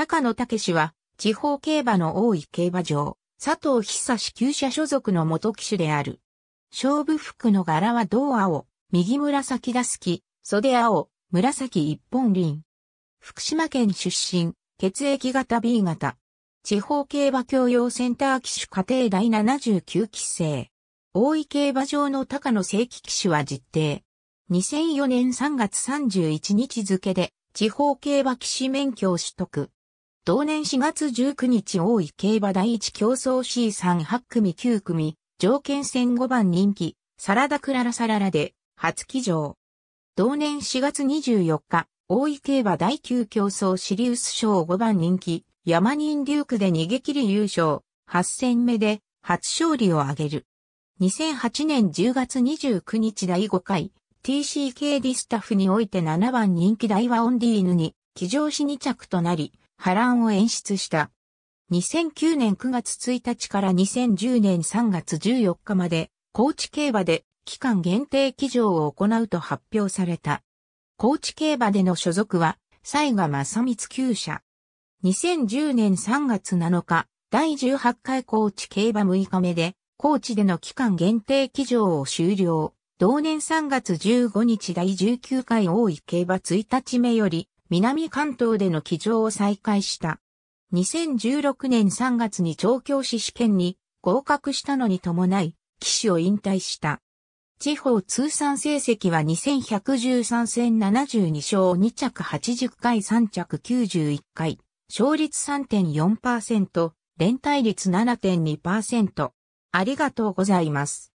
高野武は、地方競馬の大井競馬場、佐藤久志旧社所属の元騎手である。勝負服の柄は銅青、右紫ダすき、袖青、紫一本輪。福島県出身、血液型 B 型。地方競馬教養センター騎手家庭第79期生。大井競馬場の高野正規騎手は実定。2004年3月31日付で地方競馬騎士免許を取得。同年4月19日大井競馬第一競争 C38 組9組、条件戦5番人気、サラダクララサララで、初騎乗。同年4月24日、大井競馬第9競争シリウス賞5番人気、山人デュークで逃げ切り優勝、8戦目で、初勝利を挙げる。2008年10月29日第5回、TCK ディスタフにおいて7番人気大和オンディーヌに、騎乗し2着となり、波乱を演出した。2009年9月1日から2010年3月14日まで、高知競馬で期間限定騎乗を行うと発表された。高知競馬での所属は、西賀正光旧社。2010年3月7日、第18回高知競馬6日目で、高知での期間限定騎乗を終了。同年3月15日第19回大井競馬1日目より、南関東での起乗を再開した。2016年3月に調教師試験に合格したのに伴い、騎手を引退した。地方通算成績は2113戦72勝2着80回3着91回、勝率3.4%、連帯率7.2%。ありがとうございます。